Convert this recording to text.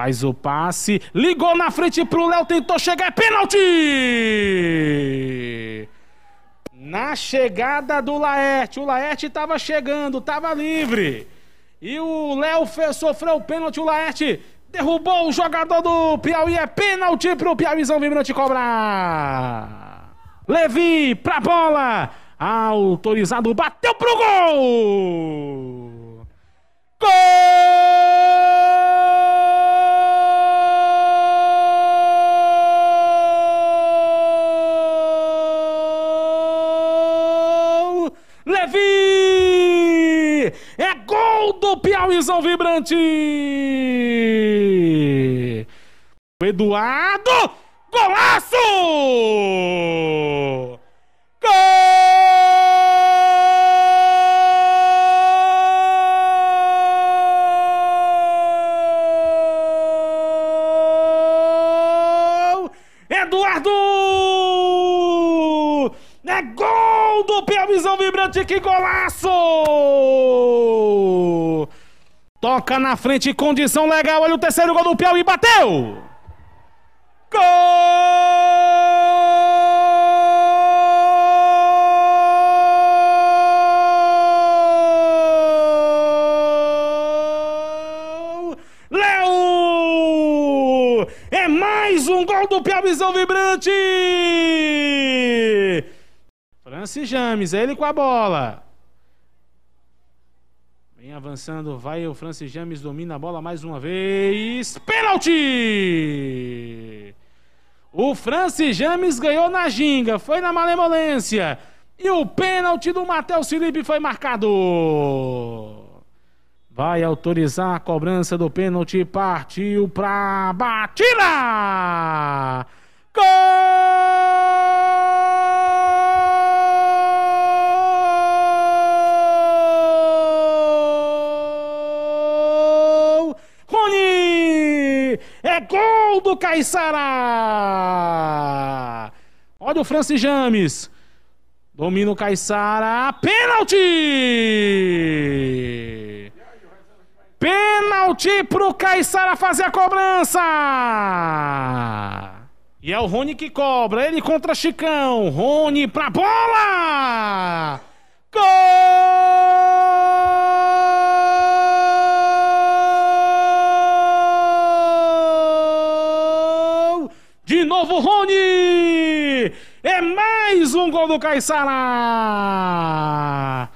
Faz o passe, ligou na frente pro Léo, tentou chegar, é pênalti! Na chegada do Laerte, o Laerte estava chegando, estava livre. E o Léo sofreu o pênalti, o Laerte derrubou o jogador do Piauí, é pênalti pro Piauizão Vibrante cobrar. Levi pra bola, autorizado, bateu pro gol! Gol do Piauizão vibrante! Eduardo! Golaço! Gol! Eduardo! É gol do Pelvisão Vibrante, que golaço! Toca na frente, condição legal, olha o terceiro gol do Piauí, bateu! Gol! Léo! É mais um gol do Piauizão Vibrante! Francis James, ele com a bola. Vem avançando, vai o Francis James, domina a bola mais uma vez. Pênalti! O Francis James ganhou na ginga, foi na malemolência. E o pênalti do Matheus Felipe foi marcado. Vai autorizar a cobrança do pênalti, partiu pra batida! Gol! É gol do Caissara! Olha o Francis James. Domina o Caissara. Pênalti! Pênalti pro Caissara fazer a cobrança! E é o Rony que cobra, ele contra Chicão. Rony pra bola! novo Rony! É mais um gol do Caixara!